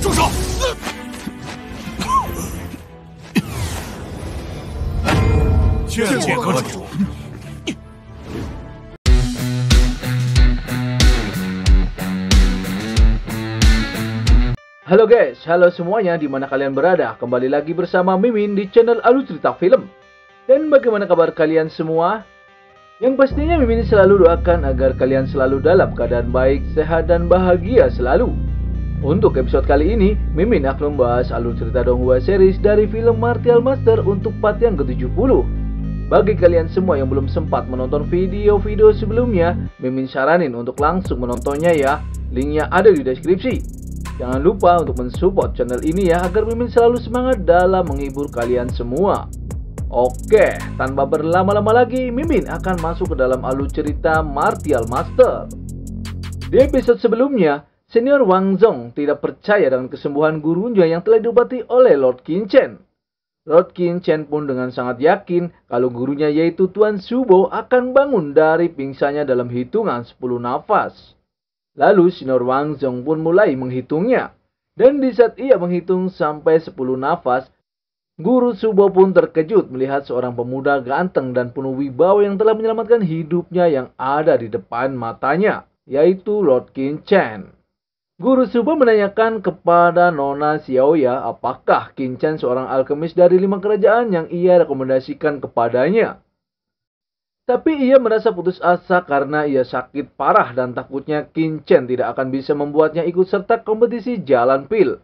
Halo guys, halo semuanya dimana kalian berada. Kembali lagi bersama Mimin di channel Alu Cerita Film. Dan bagaimana kabar kalian semua? Yang pastinya Mimin selalu doakan agar kalian selalu dalam keadaan baik, sehat dan bahagia selalu. Untuk episode kali ini, Mimin akan membahas alur cerita Donghua series dari film Martial Master untuk part yang ke-70. Bagi kalian semua yang belum sempat menonton video-video sebelumnya, Mimin saranin untuk langsung menontonnya ya. Linknya ada di deskripsi. Jangan lupa untuk mensupport channel ini ya agar Mimin selalu semangat dalam menghibur kalian semua. Oke, tanpa berlama-lama lagi, Mimin akan masuk ke dalam alur cerita Martial Master. Di episode sebelumnya, Senior Wang Zhong tidak percaya dengan kesembuhan gurunya yang telah diobati oleh Lord Qin Chen. Lord Qin Chen pun dengan sangat yakin kalau gurunya yaitu Tuan Subo akan bangun dari pingsannya dalam hitungan 10 nafas. Lalu Senior Wang Zhong pun mulai menghitungnya. Dan di saat ia menghitung sampai 10 nafas, Guru Subo pun terkejut melihat seorang pemuda ganteng dan penuh wibawa yang telah menyelamatkan hidupnya yang ada di depan matanya, yaitu Lord Qin Chen. Guru Subo menanyakan kepada Nona Xiaoya apakah Kincen seorang alkemis dari lima kerajaan yang ia rekomendasikan kepadanya. Tapi ia merasa putus asa karena ia sakit parah dan takutnya Kincen tidak akan bisa membuatnya ikut serta kompetisi jalan pil.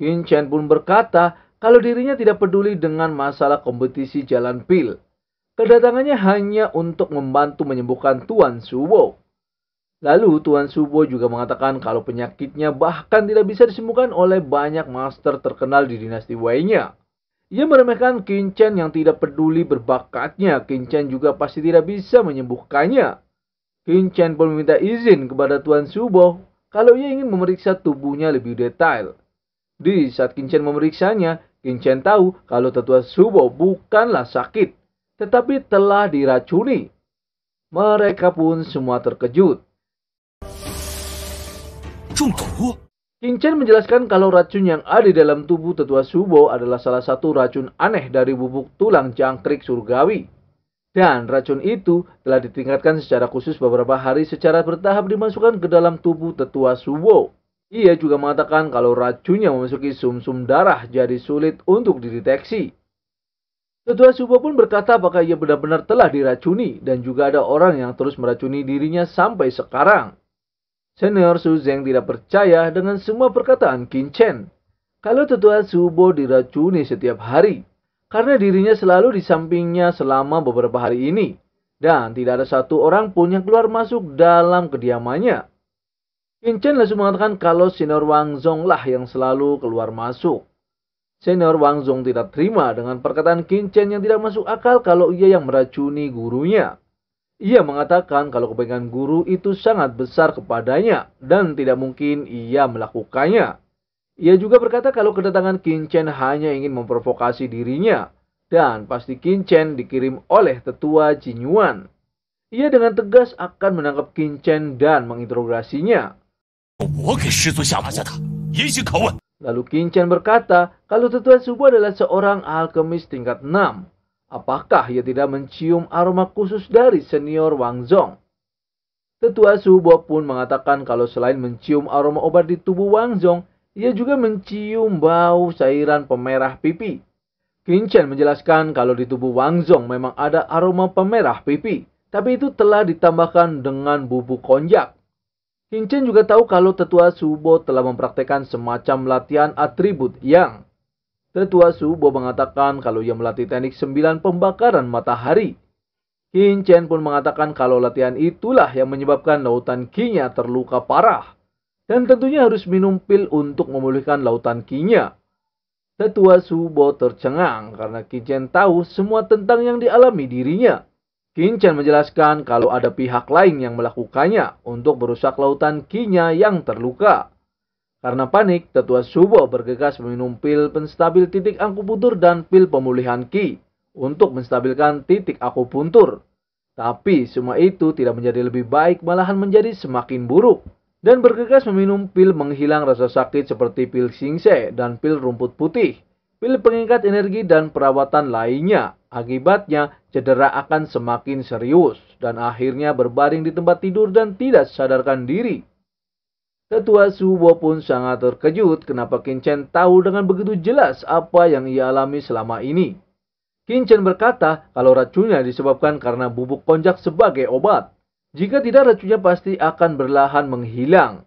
Kincen pun berkata kalau dirinya tidak peduli dengan masalah kompetisi jalan pil. Kedatangannya hanya untuk membantu menyembuhkan Tuan Suwo. Lalu Tuan Subo juga mengatakan kalau penyakitnya bahkan tidak bisa disembuhkan oleh banyak master terkenal di dinasti Wei-nya. Ia meremehkan Kinchen yang tidak peduli berbakatnya, Kinchen juga pasti tidak bisa menyembuhkannya. Kinchen pun meminta izin kepada Tuan Subo kalau ia ingin memeriksa tubuhnya lebih detail. Di saat Kinchen memeriksanya, Kinchen tahu kalau tetua Subo bukanlah sakit, tetapi telah diracuni. Mereka pun semua terkejut. Jung menjelaskan kalau racun yang ada di dalam tubuh tetua Subo adalah salah satu racun aneh dari bubuk tulang jangkrik surgawi. Dan racun itu telah ditingkatkan secara khusus beberapa hari secara bertahap dimasukkan ke dalam tubuh tetua Subo. Ia juga mengatakan kalau racunnya memasuki sumsum -sum darah jadi sulit untuk dideteksi. Tetua Subo pun berkata apakah ia benar-benar telah diracuni dan juga ada orang yang terus meracuni dirinya sampai sekarang. Senior Su Zeng tidak percaya dengan semua perkataan Qin Chen. Kalau tetua Su Bo diracuni setiap hari, karena dirinya selalu di sampingnya selama beberapa hari ini, dan tidak ada satu orang pun yang keluar masuk dalam kediamannya. Qin Chen langsung mengatakan kalau Senior Wang Zong lah yang selalu keluar masuk. Senior Wang Zong tidak terima dengan perkataan Qin Chen yang tidak masuk akal kalau ia yang meracuni gurunya. Ia mengatakan kalau kebaikan guru itu sangat besar kepadanya dan tidak mungkin ia melakukannya. Ia juga berkata kalau kedatangan Chen hanya ingin memprovokasi dirinya dan pasti Chen dikirim oleh tetua Jin Yuan. Ia dengan tegas akan menangkap Chen dan menginterogasinya. Lalu Chen berkata kalau tetua Subu adalah seorang alkemis tingkat 6 Apakah ia tidak mencium aroma khusus dari senior Wang Zong? Tetua Subo pun mengatakan kalau selain mencium aroma obat di tubuh Wang Zong, ia juga mencium bau cairan pemerah pipi. Qin Chen menjelaskan kalau di tubuh Wang Zong memang ada aroma pemerah pipi, tapi itu telah ditambahkan dengan bubuk konjak. Qin Chen juga tahu kalau tetua Subo telah mempraktekkan semacam latihan atribut yang Tetua Subo mengatakan kalau ia melatih teknik sembilan pembakaran matahari. Qin Chen pun mengatakan kalau latihan itulah yang menyebabkan lautan kinya terluka parah. Dan tentunya harus minum pil untuk memulihkan lautan kinya. Tetua Subo tercengang karena Qin Chen tahu semua tentang yang dialami dirinya. Qin Chen menjelaskan kalau ada pihak lain yang melakukannya untuk merusak lautan kinya yang terluka. Karena panik, tetua Subo bergegas meminum pil penstabil titik akupuntur dan pil pemulihan Ki untuk menstabilkan titik akupuntur. Tapi semua itu tidak menjadi lebih baik, malahan menjadi semakin buruk. Dan bergegas meminum pil menghilang rasa sakit seperti pil singse dan pil rumput putih, pil pengikat energi dan perawatan lainnya. Akibatnya, cedera akan semakin serius dan akhirnya berbaring di tempat tidur dan tidak sadarkan diri. Tetua Subo pun sangat terkejut kenapa Kinchen tahu dengan begitu jelas apa yang ia alami selama ini. Kinchen berkata kalau racunnya disebabkan karena bubuk konjak sebagai obat. Jika tidak racunnya pasti akan berlahan menghilang.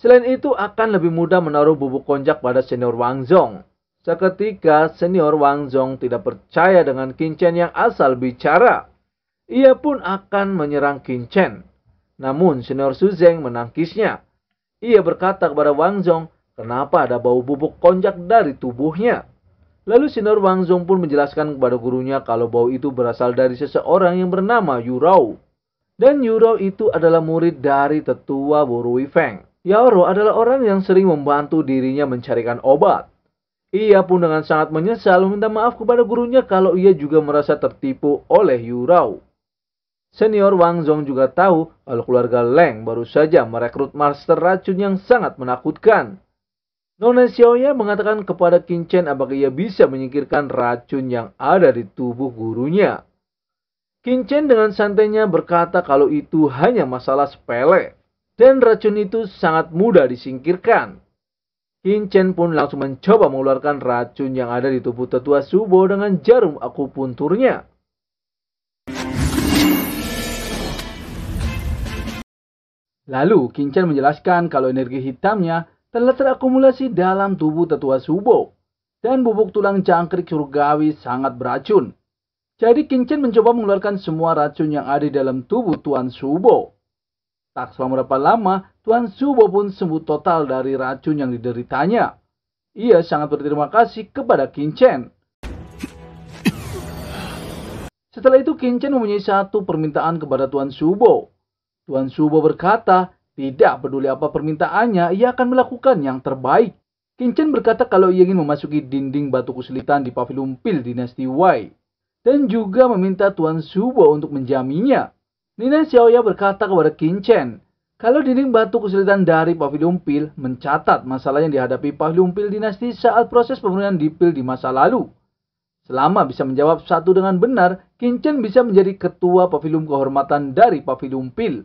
Selain itu akan lebih mudah menaruh bubuk konjak pada senior Wang Zhong. Seketika senior Wang Zhong tidak percaya dengan Kinchen yang asal bicara. Ia pun akan menyerang Kinchen. Namun senior Suzeng menangkisnya. Ia berkata kepada Wang Zhong, kenapa ada bau bubuk konjak dari tubuhnya. Lalu sinar Wang Zhong pun menjelaskan kepada gurunya kalau bau itu berasal dari seseorang yang bernama Yu Rao. Dan Yu Rao itu adalah murid dari tetua Borui Feng. Rao adalah orang yang sering membantu dirinya mencarikan obat. Ia pun dengan sangat menyesal meminta maaf kepada gurunya kalau ia juga merasa tertipu oleh Rao. Senior Wang Zhong juga tahu kalau keluarga Leng baru saja merekrut master racun yang sangat menakutkan. Nona Xiaoya mengatakan kepada Qin Chen apakah ia bisa menyingkirkan racun yang ada di tubuh gurunya. Qin Chen dengan santainya berkata kalau itu hanya masalah sepele dan racun itu sangat mudah disingkirkan. Qin Chen pun langsung mencoba mengeluarkan racun yang ada di tubuh tetua Subo dengan jarum akupunturnya. Lalu, Kincen menjelaskan kalau energi hitamnya telah terakumulasi dalam tubuh tetua Subo, dan bubuk tulang jangkrik surgawi sangat beracun. Jadi Kincen mencoba mengeluarkan semua racun yang ada di dalam tubuh Tuan Subo. Tak selama berapa lama, Tuan Subo pun sembuh total dari racun yang dideritanya. Ia sangat berterima kasih kepada Kincen. Setelah itu Kincen mempunyai satu permintaan kepada Tuan Subo, Tuan Subo berkata, tidak peduli apa permintaannya, ia akan melakukan yang terbaik. Kinchen berkata kalau ia ingin memasuki dinding batu kesulitan di pavilion Pil dinasti Wei. Dan juga meminta Tuan Subo untuk menjaminya. Nina Xiaoya berkata kepada Kinchen, kalau dinding batu kesulitan dari pavilion Pil mencatat masalah yang dihadapi pavilion Pil dinasti saat proses pemerintahan di Pil di masa lalu. Selama bisa menjawab satu dengan benar, Kinchen bisa menjadi ketua Pavilum Kehormatan dari Pavilum Pil.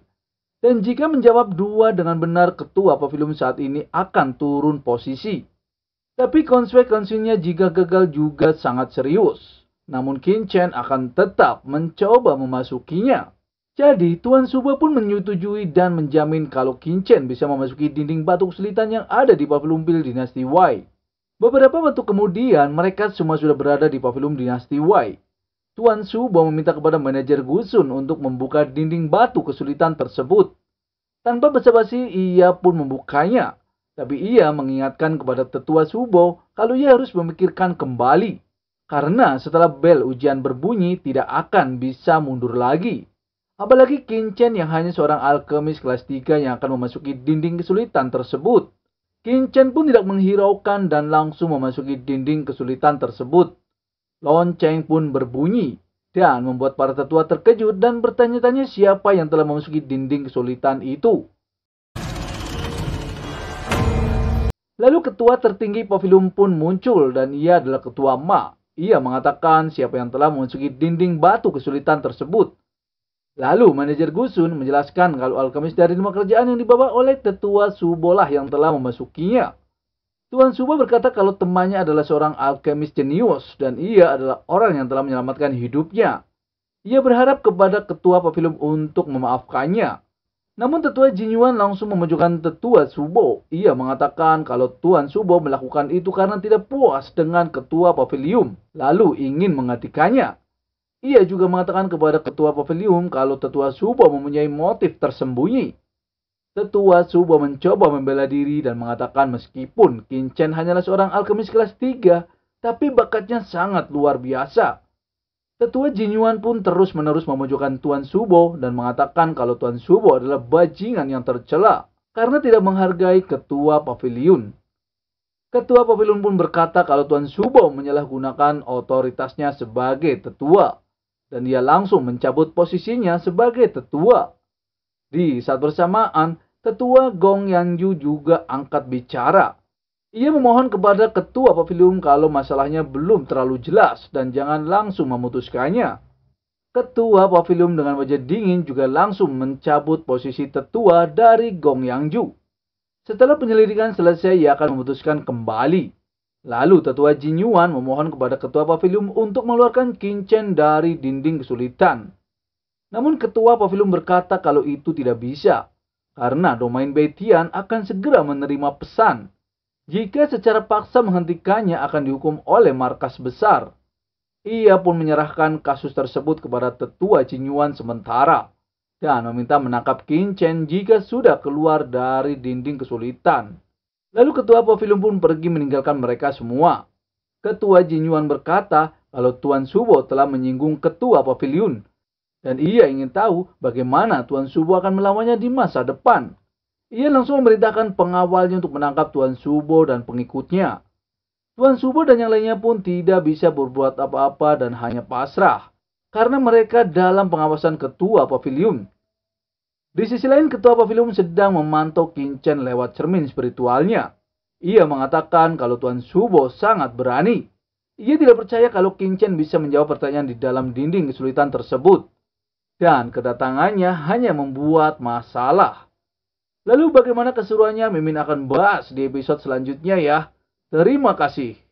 Dan jika menjawab dua dengan benar ketua pavilum saat ini akan turun posisi. Tapi konsekuensinya jika gagal juga sangat serius. Namun Chen akan tetap mencoba memasukinya. Jadi, Tuan Suba pun menyetujui dan menjamin kalau Chen bisa memasuki dinding batu selitan yang ada di pavilum Bill Dinasti Y. Beberapa waktu kemudian, mereka semua sudah berada di pavilum Dinasti Y. Tuan Su Bo meminta kepada manajer Gusun untuk membuka dinding batu kesulitan tersebut. Tanpa basa-basi, ia pun membukanya. Tapi ia mengingatkan kepada tetua Subo kalau ia harus memikirkan kembali. Karena setelah bel ujian berbunyi tidak akan bisa mundur lagi. Apalagi Kincen yang hanya seorang alkemis kelas 3 yang akan memasuki dinding kesulitan tersebut. Kincen pun tidak menghiraukan dan langsung memasuki dinding kesulitan tersebut. Lonceng pun berbunyi dan membuat para tetua terkejut dan bertanya-tanya siapa yang telah memasuki dinding kesulitan itu. Lalu ketua tertinggi pavilum pun muncul dan ia adalah ketua Ma. Ia mengatakan siapa yang telah memasuki dinding batu kesulitan tersebut. Lalu manajer Gusun menjelaskan kalau alkemis dari rumah kerjaan yang dibawa oleh tetua Subolah yang telah memasukinya. Tuan Suba berkata kalau temannya adalah seorang alkemis jenius dan ia adalah orang yang telah menyelamatkan hidupnya. Ia berharap kepada ketua pavilion untuk memaafkannya. Namun tetua Jinyuan langsung memunculkan tetua Subo. Ia mengatakan kalau Tuan Subo melakukan itu karena tidak puas dengan ketua pavilion, lalu ingin mengatikannya. Ia juga mengatakan kepada ketua pavilion kalau tetua Subo mempunyai motif tersembunyi. Tetua Subo mencoba membela diri dan mengatakan meskipun Kincen hanyalah seorang alkemis kelas 3, tapi bakatnya sangat luar biasa. Tetua Jinyuan pun terus-menerus memojokkan Tuan Subo dan mengatakan kalau Tuan Subo adalah bajingan yang tercela karena tidak menghargai ketua pavilion. Ketua pavilion pun berkata kalau Tuan Subo menyalahgunakan otoritasnya sebagai tetua dan dia langsung mencabut posisinya sebagai tetua. Di saat bersamaan, Ketua Gong Yanju juga angkat bicara. Ia memohon kepada ketua pavilion kalau masalahnya belum terlalu jelas dan jangan langsung memutuskannya. Ketua pavilion dengan wajah dingin juga langsung mencabut posisi tetua dari Gong Yangju. Setelah penyelidikan selesai, ia akan memutuskan kembali. Lalu tetua Jin Yuan memohon kepada ketua pavilion untuk mengeluarkan kincen dari dinding kesulitan. Namun ketua pavilion berkata kalau itu tidak bisa, karena domain Betian akan segera menerima pesan. Jika secara paksa menghentikannya akan dihukum oleh markas besar. Ia pun menyerahkan kasus tersebut kepada tetua Cinyuan sementara dan meminta menangkap Qin Chen jika sudah keluar dari dinding kesulitan. Lalu ketua pavilion pun pergi meninggalkan mereka semua. Ketua Jinyuan berkata kalau Tuan Subo telah menyinggung ketua pavilion dan ia ingin tahu bagaimana Tuan Subo akan melawannya di masa depan. Ia langsung memerintahkan pengawalnya untuk menangkap Tuan Subo dan pengikutnya. Tuan Subo dan yang lainnya pun tidak bisa berbuat apa-apa dan hanya pasrah karena mereka dalam pengawasan ketua pavilion. Di sisi lain, ketua pavilion sedang memantau Kinchen lewat cermin spiritualnya. Ia mengatakan kalau Tuan Subo sangat berani. Ia tidak percaya kalau Kinchen bisa menjawab pertanyaan di dalam dinding kesulitan tersebut dan kedatangannya hanya membuat masalah. Lalu bagaimana keseruannya Mimin akan bahas di episode selanjutnya ya. Terima kasih.